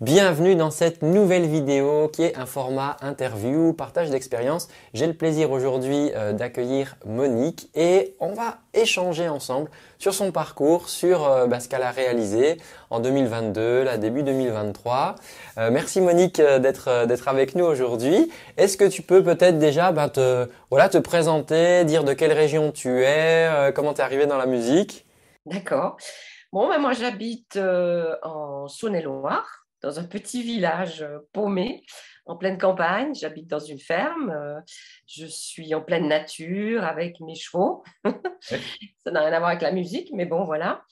Bienvenue dans cette nouvelle vidéo qui est un format interview, partage d'expérience. J'ai le plaisir aujourd'hui euh, d'accueillir Monique et on va échanger ensemble sur son parcours, sur euh, bah, ce qu'elle a réalisé en 2022, là début 2023. Euh, merci Monique d'être avec nous aujourd'hui. Est-ce que tu peux peut-être déjà bah, te voilà te présenter, dire de quelle région tu es, comment tu es arrivée dans la musique D'accord. Bon, ben moi j'habite en Saône-et-Loire, dans un petit village euh, paumé, en pleine campagne. J'habite dans une ferme. Euh, je suis en pleine nature avec mes chevaux. ça n'a rien à voir avec la musique, mais bon, voilà.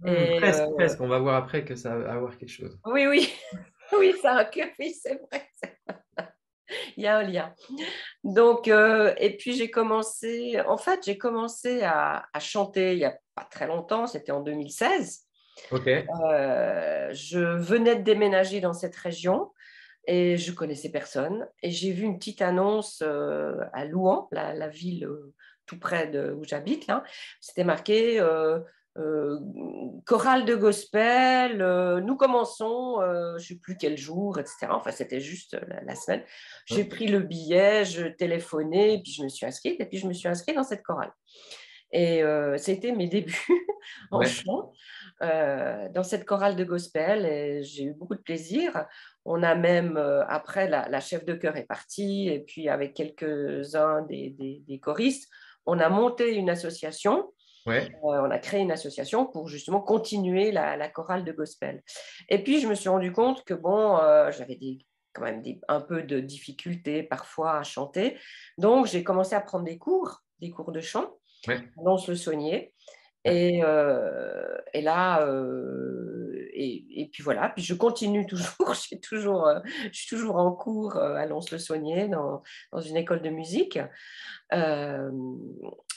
Mmh, presque, euh, presque. On va voir après que ça va avoir quelque chose. Oui, oui. oui, ça oui, c'est vrai. Il y a un lien. Donc, et puis j'ai commencé, en fait, j'ai commencé à, à chanter il n'y a pas très longtemps, c'était en 2016. Euh, je venais de déménager dans cette région et je connaissais personne. Et j'ai vu une petite annonce euh, à Louan, la, ville euh, tout près de où j'habite. Là. C'était marqué chorale de gospel, nous commençons, je ne sais plus quel jour, etc. Enfin, c'était juste la, semaine. J'ai pris le billet, je téléphonais, puis je me suis inscrite, et puis je me suis inscrite dans cette chorale. Et euh, ça mes débuts en chant. Euh, dans cette chorale de gospel j'ai eu beaucoup de plaisir. On a même, euh, après, la, chef de chœur est partie et puis avec quelques-uns des, choristes, on a monté une association. Euh, on a créé une association pour justement continuer la, chorale de gospel. Et puis je me suis rendu compte que bon, j'avais quand même un peu de difficultés parfois à chanter. Donc, j'ai commencé à prendre des cours, des cours de chant, dans ce le saunier. Et, là, et, puis voilà, puis je continue toujours, toujours je suis toujours en cours à lons le soigner dans, une école de musique. on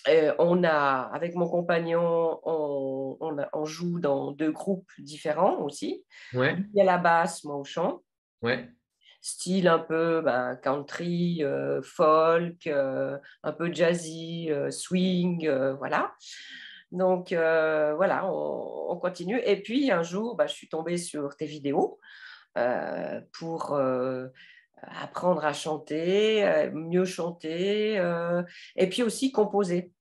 a, avec mon compagnon, on, joue dans deux groupes différents aussi. Ouais. Il y a la basse, moi au chant. Ouais style un peu ben, country, folk, un peu jazzy, swing, voilà. Donc euh, voilà, on, continue. Et puis un jour, bah, je suis tombée sur tes vidéos euh, pour euh, apprendre à chanter, mieux chanter, et puis aussi composer,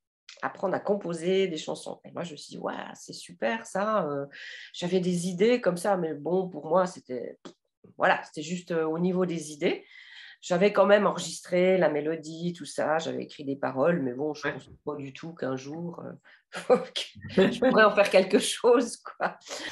apprendre à composer des chansons. Et moi, je me suis dit, c'est super ça. J'avais des idées comme ça, mais bon, pour moi, c'était voilà, c'était juste au niveau des idées. J'avais quand même enregistré la mélodie, tout ça, j'avais écrit des paroles, mais bon, je ne pense pas du tout qu'un jour euh, je pourrais en faire quelque chose. Quoi.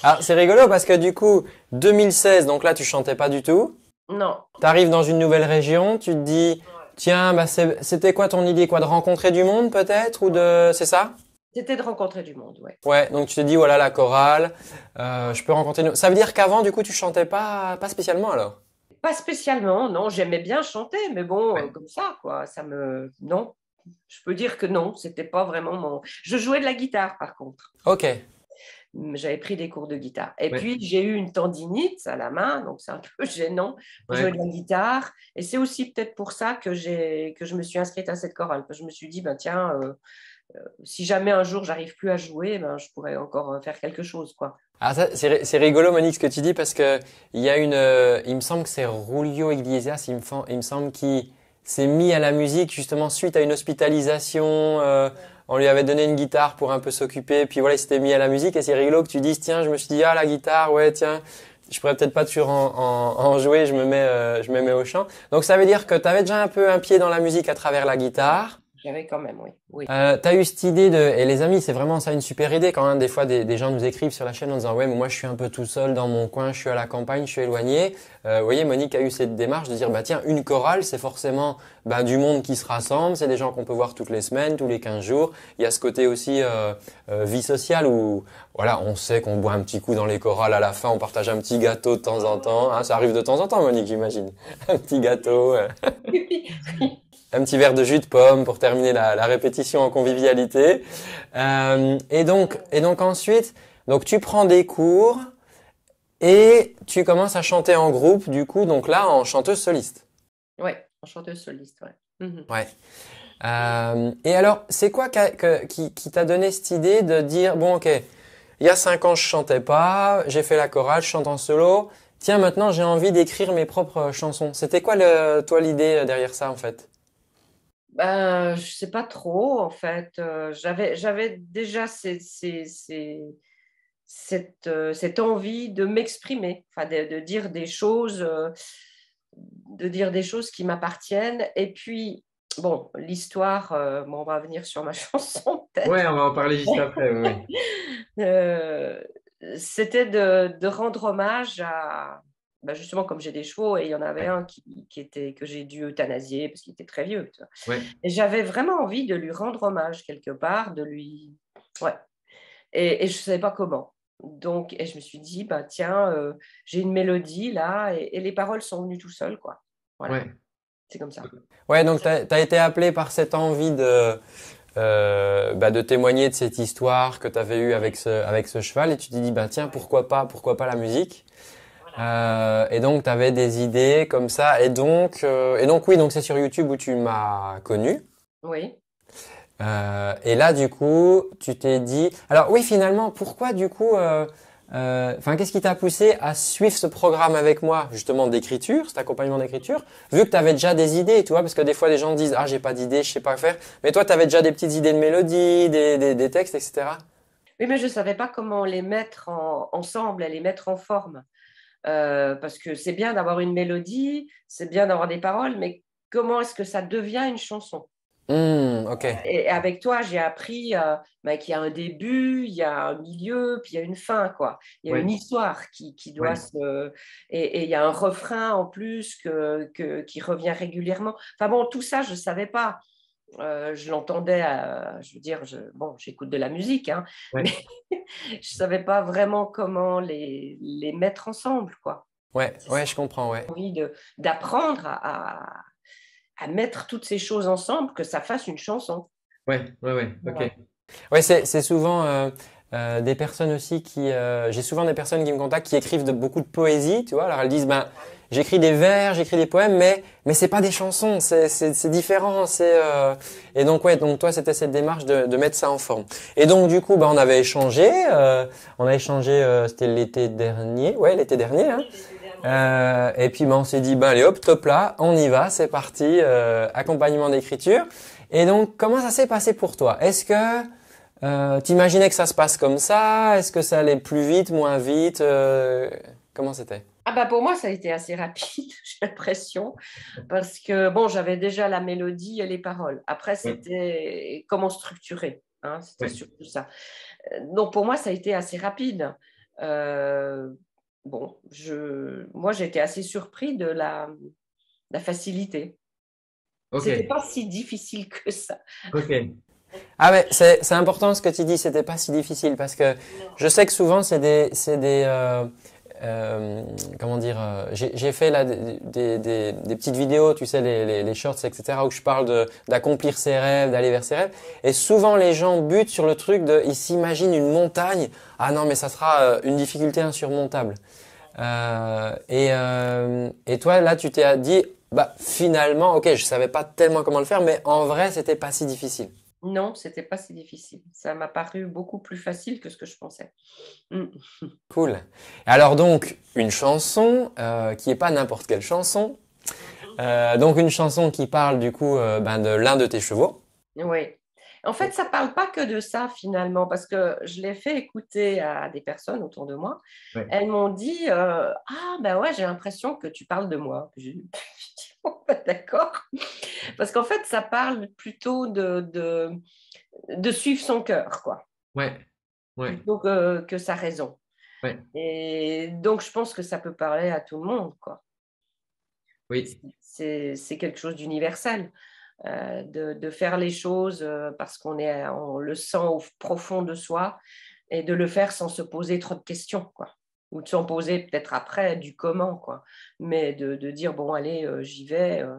Alors, ah, c'est rigolo parce que du coup, 2016, donc là, tu chantais pas du tout. Non. Tu arrives dans une nouvelle région, tu te dis, tiens, bah, c'était quoi ton idée quoi, De rencontrer du monde peut-être ou de... C'est ça c'était de rencontrer du monde, ouais. Ouais, donc tu te dis, voilà, oh la chorale, euh, je peux rencontrer... Ça veut dire qu'avant, du coup, tu chantais pas, pas spécialement alors pas spécialement, non. J'aimais bien chanter, mais bon, comme ça, quoi. Ça me. Non. Je peux dire que non, c'était pas vraiment mon. Je jouais de la guitare, par contre. Ok. J'avais pris des cours de guitare. Et puis, j'ai eu une tendinite à la main, donc c'est un peu gênant de de la guitare. Et c'est aussi peut-être pour ça que, j'ai que je me suis inscrite à cette chorale. que je me suis dit, ben tiens, euh, euh, si jamais un jour j'arrive plus à jouer, ben, je pourrais encore euh, faire quelque chose. quoi. Ah, c'est rigolo, Monique, ce que tu dis, parce que il y a une, euh, il me semble que c'est Rulio Iglesias, il me, semble, qui s'est mis à la musique justement suite à une hospitalisation. Euh, on lui avait donné une guitare pour un peu s'occuper, puis voilà, il s'était mis à la musique. Et c'est rigolo que tu dises, tiens, je me suis dit, ah la guitare, ouais, tiens, je pourrais peut-être pas toujours en, en, jouer, je me mets, euh, je me mets au chant. Donc ça veut dire que tu avais déjà un peu un pied dans la musique à travers la guitare. J'avais quand même, oui. Euh, t'as eu cette idée de, et les amis, c'est vraiment ça une super idée quand même. Des fois, des, gens nous écrivent sur la chaîne en disant, ouais, mais moi, je suis un peu tout seul dans mon coin, je suis à la campagne, je suis éloigné. Euh, vous voyez, Monique a eu cette démarche de dire, bah tiens, une chorale, c'est forcément bah, du monde qui se rassemble, c'est des gens qu'on peut voir toutes les semaines, tous les 15 jours. Il y a ce côté aussi euh, euh, vie sociale où, voilà, on sait qu'on boit un petit coup dans les chorales à la fin, on partage un petit gâteau de temps en temps. Hein, ça arrive de temps en temps, Monique, j'imagine. un petit gâteau. Euh. un petit verre de jus de pomme pour terminer la, répétition en convivialité. Euh, et donc, et donc ensuite, donc tu prends des cours et tu commences à chanter en groupe. Du coup, donc là, en chanteuse soliste. Ouais, en chanteuse soliste, ouais. Mhm. Ouais. Euh, et alors, c'est quoi qui, t'a donné cette idée de dire bon, ok, il y a cinq ans, je chantais pas, j'ai fait la chorale, je chante en solo. Tiens, maintenant, j'ai envie d'écrire mes propres chansons. C'était quoi, toi, l'idée euh, derrière ça, en fait je ben, je sais pas trop, en fait. Euh, j'avais, déjà euh, cette, envie de m'exprimer, de, de, dire des choses, euh, de dire des choses qui m'appartiennent. Et puis, bon, l'histoire, on va venir sur ma chanson. Oui, on va en parler juste après. c'était de, rendre hommage à, bah, justement, comme j'ai des chevaux, et il y en avait un qui, était, que j'ai dû euthanasier parce qu'il était très vieux. Et j'avais vraiment envie de lui rendre hommage quelque part, de lui. Ouais. Et, je ne savais pas comment. Donc, et je me suis dit, bah, tiens, euh, j'ai une mélodie là, et, les paroles sont venues tout seules, quoi. Voilà. C'est comme ça. Ouais, donc tu as, été appelé par cette envie de. Euh, bah, de témoigner de cette histoire que tu avais eue avec ce, avec ce cheval et tu t'es dit bah tiens pourquoi pas pourquoi pas la musique euh, et donc, tu avais des idées comme ça. Et donc, euh, et donc oui, donc c'est sur YouTube où tu m'as connu. Oui. Euh, et là, du coup, tu t'es dit. Alors, oui, finalement, pourquoi, du coup, euh, euh, enfin, qu'est-ce qui t'a poussé à suivre ce programme avec moi, justement, d'écriture, cet accompagnement d'écriture, vu que tu avais déjà des idées, tu vois, parce que des fois, les gens disent, ah, j'ai pas d'idées, je sais pas faire. Mais toi, tu avais déjà des petites idées de mélodie, des, des, des textes, etc. Oui, mais je ne savais pas comment les mettre en, ensemble les mettre en forme. Euh, parce que c'est bien d'avoir une mélodie, c'est bien d'avoir des paroles, mais comment est-ce que ça devient une chanson hmm, Et avec toi, j'ai appris euh, bah, qu'il y a un début, il y a un milieu, puis il y a une fin, quoi. Il y a une histoire qui, doit se... Et, il y a un refrain en plus qui revient régulièrement. Enfin bon, tout ça, je ne savais pas. Euh, je l'entendais, je veux dire, bon, j'écoute de la musique, hein, mais je ne savais pas vraiment comment les, les mettre ensemble, quoi. Ouais, ouais, je comprends, ouais. envie d'apprendre à, à, mettre toutes ces choses ensemble, que ça fasse une chanson. Ouais, ouais, ouais, ok. Ouais, c'est souvent... Euh, euh, des personnes aussi qui, j'ai souvent des personnes qui me contactent qui écrivent de, beaucoup de poésie, tu vois. Alors elles disent, ben, j'écris des vers, j'écris des poèmes, mais mais c'est pas des chansons, c'est c'est différent, c'est euh... et donc ouais, donc toi c'était cette démarche de, de mettre ça en forme. Et donc du coup bah on avait échangé, euh, on a échangé, euh, c'était l'été dernier, ouais l'été dernier. Hein. Euh, et puis bah on s'est dit bah allez hop top là, on y va, c'est parti, accompagnement d'écriture. Et donc comment ça s'est passé pour toi Est-ce que euh, t'imaginais que ça se passe comme ça Est-ce que ça allait plus vite, moins vite Comment c'était ah bah, pour moi, ça a été assez rapide, j'ai l'impression, parce que bon, j'avais déjà la mélodie et les paroles. Après, c'était comment structurer, hein, c'était surtout ça. Euh, donc pour moi, ça a été assez rapide. Euh, bon, je, moi, j'étais assez surpris de la, facilité. Ce C'était pas si difficile que ça. Ah c'est important ce que tu dis, c'était pas si difficile parce que je sais que souvent c'est des, euh, euh, comment dire, euh, j'ai fait des, petites vidéos, tu sais, les, shorts, etc., où je parle d'accomplir ses rêves, d'aller vers ses rêves. Et souvent, les gens butent sur le truc de, ils s'imaginent une montagne. Ah non, mais ça sera euh, une difficulté insurmontable. et, et toi, là, tu t'es dit, bah finalement, ok, je savais pas tellement comment le faire, mais en vrai, c'était pas si difficile non, c'était pas si difficile. Ça m'a paru beaucoup plus facile que ce que je pensais. Mm. Cool. Alors donc, une chanson euh, qui est pas n'importe quelle chanson. Euh, donc une chanson qui parle du coup euh, ben, de l'un de tes chevaux. Oui. En fait, ça parle pas que de ça finalement, parce que je l'ai fait écouter à des personnes autour de moi. Elles m'ont dit Ah ben ouais, j'ai l'impression que tu parles de moi. D'accord Parce qu'en fait, ça parle plutôt de, de, suivre son cœur, quoi. Ouais. ouais. Plutôt euh, que, sa raison. Ouais. Et donc, je pense que ça peut parler à tout le monde, quoi. Oui. C'est quelque chose d'universel. Euh, de, de, faire les choses euh, parce qu'on est on le sent au profond de soi et de le faire sans se poser trop de questions, quoi ou de s'en poser peut-être après du comment, quoi. Mais de, dire, bon, allez, euh, j'y vais, euh,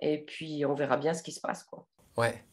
et puis on verra bien ce qui se passe, quoi. Ouais.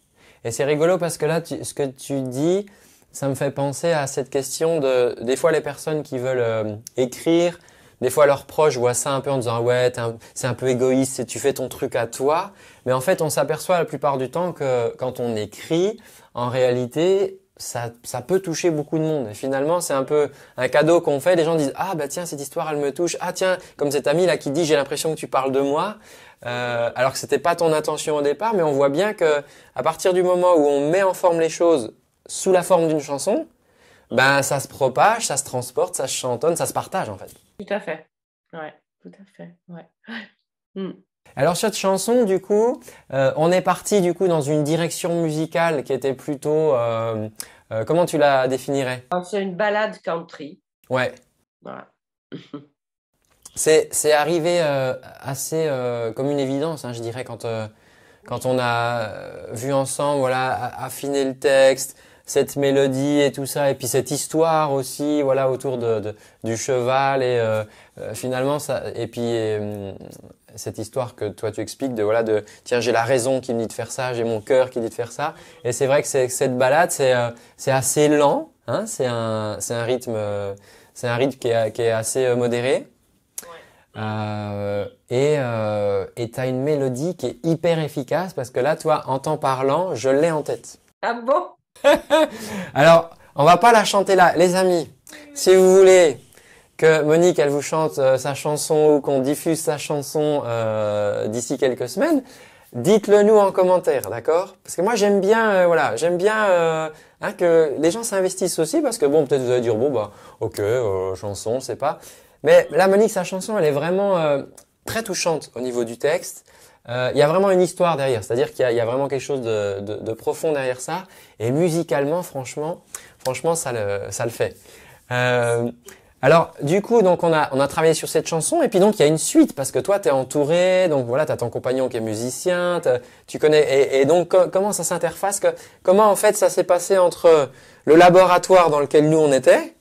Et c'est rigolo parce que là, ce que tu dis, ça me fait penser à cette question de, des fois, les personnes qui veulent euh, écrire, des fois, leurs proches voient ça un peu en disant, ah ouais, c'est un peu égoïste, tu fais ton truc à toi. Mais en fait, on s'aperçoit la plupart du temps que quand on écrit, en réalité, ça, ça peut toucher beaucoup de monde. Et finalement, c'est un peu un cadeau qu'on fait. Les gens disent ah bah tiens cette histoire elle me touche. Ah tiens comme cet ami là qui dit j'ai l'impression que tu parles de moi. Euh, alors que c'était pas ton intention au départ, mais on voit bien que à partir du moment où on met en forme les choses sous la forme d'une chanson, ben ça se propage, ça se transporte, ça se chantonne, ça se partage en fait. Tout à fait. Ouais, tout à fait. Ouais. Hmm. Alors cette chanson, du coup, euh, on est parti du coup dans une direction musicale qui était plutôt, euh, euh, comment tu la définirais C'est une balade country. Ouais. Voilà. c'est arrivé assez comme une évidence, hein, je dirais, quand quand on a vu ensemble, voilà, affiner le texte, cette mélodie et tout ça, et puis cette histoire aussi, voilà, autour de, du cheval et finalement ça, et puis cette histoire que toi tu expliques de voilà de tiens j'ai la raison qui me dit de faire ça, j'ai mon cœur qui dit de faire ça. Et c'est vrai que cette balade euh, c'est assez lent, hein, c'est un rythme euh, c'est un rythme qui est, assez euh, modéré. et tu et une mélodie qui est hyper efficace parce que là, toi, en temps parlant, je l'ai en tête. Ah bon Alors, on va pas la chanter là, les amis. Si vous voulez que Monique, elle vous chante euh, sa chanson ou qu'on diffuse sa chanson euh, d'ici quelques semaines, dites-le nous en commentaire, d'accord Parce que moi, j'aime bien, euh, voilà, j'aime bien hein, que les gens s'investissent aussi parce que bon, peut-être vous allez dire bon bah, ok, chanson, c'est pas. Mais là, Monique, sa chanson, elle est vraiment très touchante au niveau du texte. Il y a vraiment une histoire derrière, c'est-à-dire qu'il y, a vraiment quelque chose de, de, profond derrière ça. Et musicalement, franchement, franchement, ça le, ça le fait. Alors, du coup, donc on a, on a travaillé sur cette chanson, et puis donc il y a une suite, parce que toi, t'es entouré, donc voilà, as ton compagnon qui est musicien, tu connais, et, donc comment ça s'interface, comment en fait ça s'est passé entre le laboratoire dans lequel nous on était,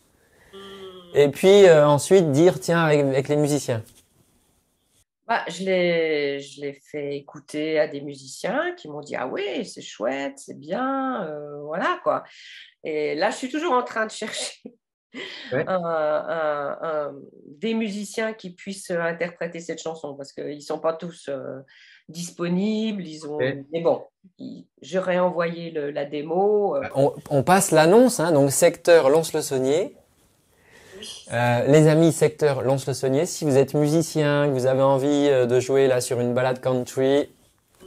et puis euh, ensuite dire, tiens, avec, les musiciens bah, Je l'ai fait écouter à des musiciens qui m'ont dit, ah oui, c'est chouette, c'est bien, euh, voilà quoi. Et là, je suis toujours en train de chercher des musiciens qui puissent interpréter cette chanson parce qu'ils ne sont pas tous euh, disponibles. Ils ont... Mais bon, j'aurais envoyé la démo. Euh. Bah, on, passe l'annonce, hein. donc secteur lance le saunier. Euh, les amis, secteur lance le saunier. Si vous êtes musicien, que vous avez envie de jouer là sur une balade country,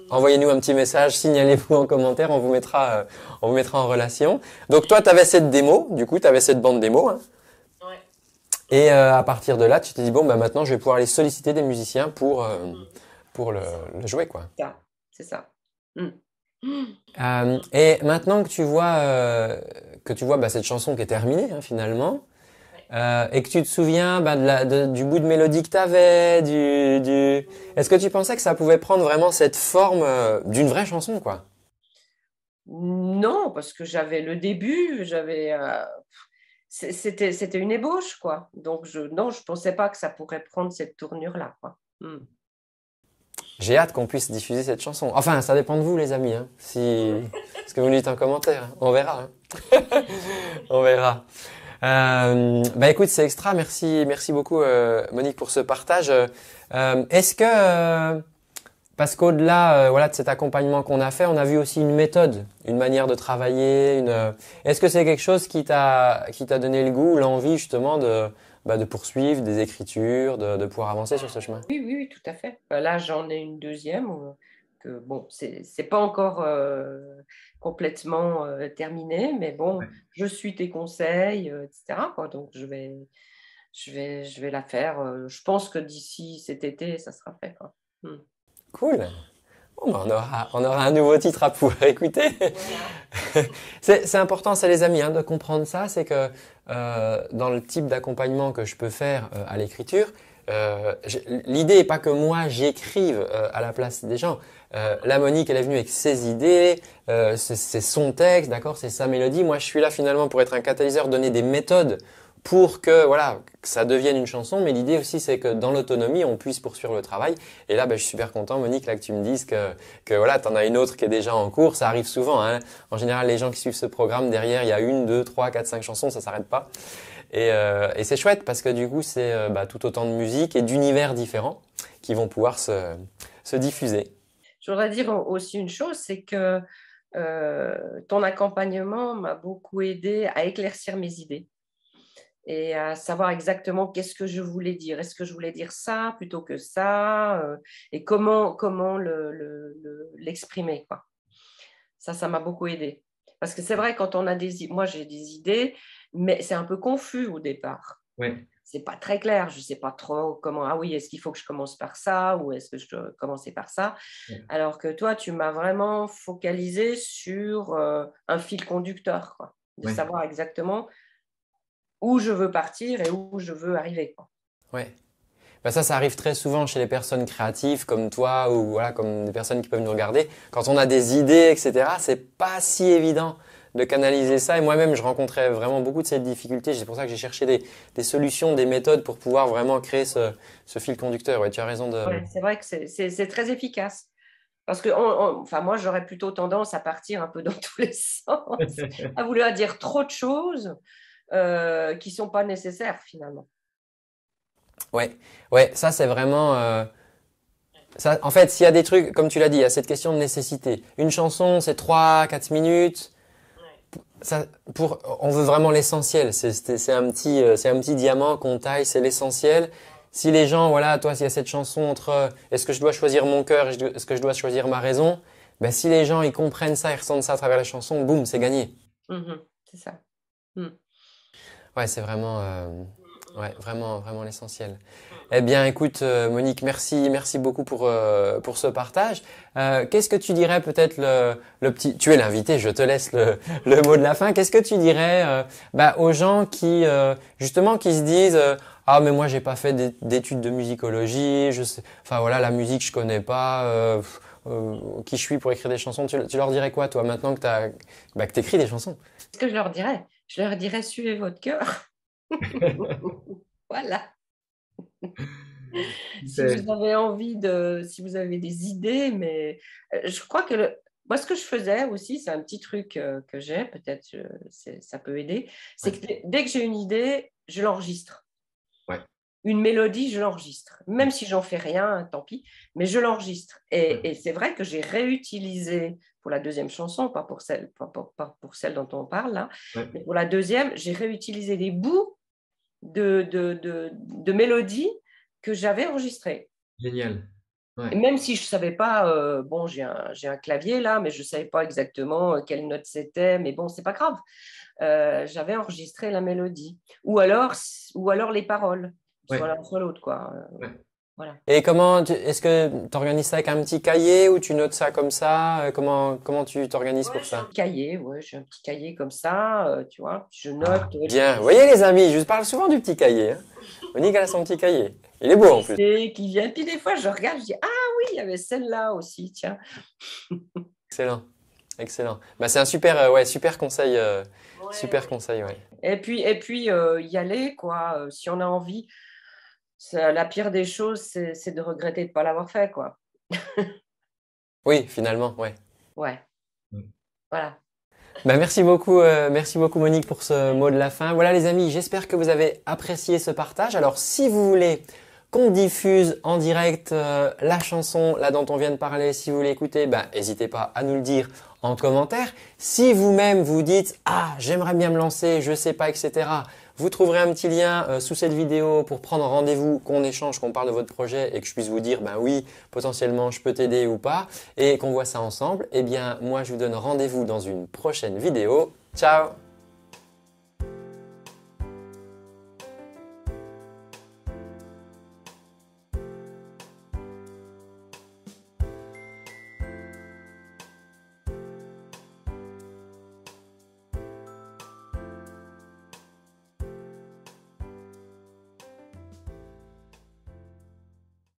envoyez-nous un petit message, signalez-vous en commentaire, on vous mettra, euh, on vous mettra en relation. Donc toi, tu avais cette démo, du coup, tu avais cette bande démo. Hein. Et euh, à partir de là, tu t'es dit, bon, bah, maintenant, je vais pouvoir aller solliciter des musiciens pour, euh, pour le, le, jouer. quoi. C'est ça. Mm. et maintenant que tu vois, que tu vois bah, cette chanson qui est terminée, hein, finalement, euh, et que tu te souviens bah, de du bout de mélodie que t'avais, du, du... est-ce que tu pensais que ça pouvait prendre vraiment cette forme euh, d'une vraie chanson, quoi Non, parce que j'avais le début, j'avais, euh, c'était, c'était une ébauche, quoi. Donc je, non, je pensais pas que ça pourrait prendre cette tournure-là, quoi. Hmm. J'ai hâte qu'on puisse diffuser cette chanson. Enfin, ça dépend de vous, les amis. Hein. si ce que vous nous dites en commentaire, hein. on verra. Hein. on verra. Euh, bah écoute, c'est extra. Merci, merci beaucoup euh, Monique pour ce partage. Euh, Est-ce que euh, parce qu'au-delà, voilà, de cet accompagnement qu'on a fait, on a vu aussi une méthode, une manière de travailler. Une... Est-ce que c'est quelque chose qui t'a qui t'a donné le goût, l'envie justement de bah, de poursuivre des écritures, de, de pouvoir avancer sur ce chemin Oui, oui, tout à fait. Bah, là, j'en ai une deuxième bon, c'est pas encore euh, complètement euh, terminé, mais bon, je suis tes conseils, euh, etc. donc je vais, je vais, je vais la faire. je pense que d'ici cet été, ça sera fait. Hmm. Cool. on, aura, on aura un nouveau titre à pouvoir écouter. c'est important, c'est les amis, hein, de comprendre ça. C'est que dans le type d'accompagnement que je peux faire à l'écriture, euh, l'idée n'est pas que moi j'écrive euh, à la place des gens. Euh, la Monique, elle est venue avec ses idées, euh, c'est son texte, d'accord, c'est sa mélodie. Moi, je suis là finalement pour être un catalyseur, donner des méthodes pour que voilà que ça devienne une chanson. Mais l'idée aussi, c'est que dans l'autonomie, on puisse poursuivre le travail. Et là, ben, je suis super content, Monique, là que tu me dises que que voilà, t'en as une autre qui est déjà en cours. Ça arrive souvent. Hein. En général, les gens qui suivent ce programme, derrière, il y a une, deux, trois, quatre, cinq chansons, ça s'arrête pas. Euh, et, c'est chouette parce que du coup, c'est euh, bah, tout autant de musique et d'univers différents qui vont pouvoir se, diffuser. Je voudrais dire aussi une chose, c'est que euh, ton accompagnement m'a beaucoup aidé à éclaircir mes idées et à savoir exactement qu'est-ce que je voulais dire. Est-ce que je voulais dire ça plutôt que ça et comment, comment l'exprimer. ça, ça m'a beaucoup aidé. Parce que c'est vrai, quand on a des... Moi, j'ai des idées, mais c'est un peu confus au départ. Ouais. C'est pas très clair, je sais pas trop comment. Ah oui, est-ce qu'il faut que je commence par ça ou est-ce que je dois commencer par ça Alors que toi, tu m'as vraiment focalisé sur euh, un fil conducteur, de savoir exactement où je veux partir et où je veux arriver. Quoi. Ouais. Bah, ça, ça arrive très souvent chez les personnes créatives comme toi ou comme des personnes qui peuvent nous regarder. Quand on a des idées, etc., c'est pas si évident de canaliser ça. Et moi-même, je rencontrais vraiment beaucoup de cette difficulté C'est pour ça que j'ai cherché des, solutions, des méthodes pour pouvoir vraiment créer ce, fil conducteur. tu as raison de. c'est vrai que c'est très efficace. Parce que enfin, moi, j'aurais plutôt tendance à partir un peu dans tous les sens, à vouloir dire trop de choses euh, qui ne sont pas nécessaires finalement. Ouais, ouais, ça c'est vraiment. Euh, en fait, s'il y a des trucs, comme tu l'as dit, il y a cette question de nécessité. Une chanson, c'est 3-4 minutes pour, on veut vraiment l'essentiel. C'est un petit, euh, c'est un petit diamant qu'on taille, c'est l'essentiel. Si les gens, voilà, toi, s'il y a cette chanson entre euh, est-ce que je dois choisir mon cœur, est-ce que je dois choisir ma raison, ben, si les gens, ils comprennent ça, ils ressentent ça à travers la chanson, boum, c'est gagné. Mm-hmm. c'est ça. Mm. Ouais, c'est vraiment, euh, Ouais, vraiment, vraiment l'essentiel. Eh bien, écoute, euh, Monique, merci, merci beaucoup pour euh, pour ce partage. Euh, qu'est-ce que tu dirais peut-être le, le petit, tu es l'invité, je te laisse le, le mot de la fin. Qu'est-ce que tu dirais bah, aux gens qui justement qui se disent ah mais moi j'ai pas fait d'études de musicologie, je sais, enfin voilà la musique je connais pas, qui je suis pour écrire des chansons. Tu, tu leur dirais quoi toi maintenant que t'as bah, que t'écris des chansons Qu'est-ce que je leur dirais Je leur dirais suivez votre cœur. Voilà. si vous avez envie de, si vous avez des idées, mais euh, je crois que moi, ce que je faisais aussi, c'est un petit truc euh, que j'ai, peut-être ça peut aider, c'est que dès que j'ai une idée, je l'enregistre. Une mélodie, je l'enregistre. Même si j'en fais rien, tant pis, mais je l'enregistre. Et, c'est vrai que j'ai réutilisé pour la deuxième chanson, pas pour celle, pas pour celle dont on parle là, mais pour la deuxième, j'ai réutilisé des bouts de, de, mélodies que j'avais enregistrées. Génial. Même si je ne savais pas, euh, bon, j'ai un, clavier là, mais je ne savais pas exactement euh, quelle note c'était, mais bon, c'est pas grave. Euh, j'avais enregistré la mélodie. Ou alors, ou alors les paroles, soit l'un soit l'autre. quoi. Ouais. Et comment est-ce que tu organises ça avec un petit cahier ou tu notes ça comme ça euh, Comment comment tu t'organises pour ça un Cahier, ouais, j'ai un petit cahier comme ça, euh, tu vois, je note. Ah, euh, bien, vous voyez les amis, je parle souvent du petit cahier. Hein. Monique a son petit cahier. Il est beau en plus. Et qui vient. Puis des fois, je regarde, je dis ah oui, il y avait celle-là aussi, tiens. excellent, excellent. Bah, c'est un super ouais super conseil, super conseil ouais. Et puis et puis y aller quoi, si on a envie la pire des choses, c'est de regretter de ne pas l'avoir fait, quoi. oui, finalement, ouais. Ouais. Mm. Voilà. Bah, merci beaucoup, euh, merci beaucoup Monique pour ce mot de la fin. Voilà les amis, j'espère que vous avez apprécié ce partage. Alors si vous voulez qu'on diffuse en direct euh, la chanson là dont on vient de parler. Si vous l'écoutez, ben, n'hésitez pas à nous le dire en commentaire. Si vous-même vous dites ah j'aimerais bien me lancer, je sais pas, etc. Vous trouverez un petit lien euh, sous cette vidéo pour prendre rendez-vous, qu'on échange, qu'on parle de votre projet et que je puisse vous dire ben oui potentiellement je peux t'aider ou pas et qu'on voit ça ensemble. Eh bien moi je vous donne rendez-vous dans une prochaine vidéo. Ciao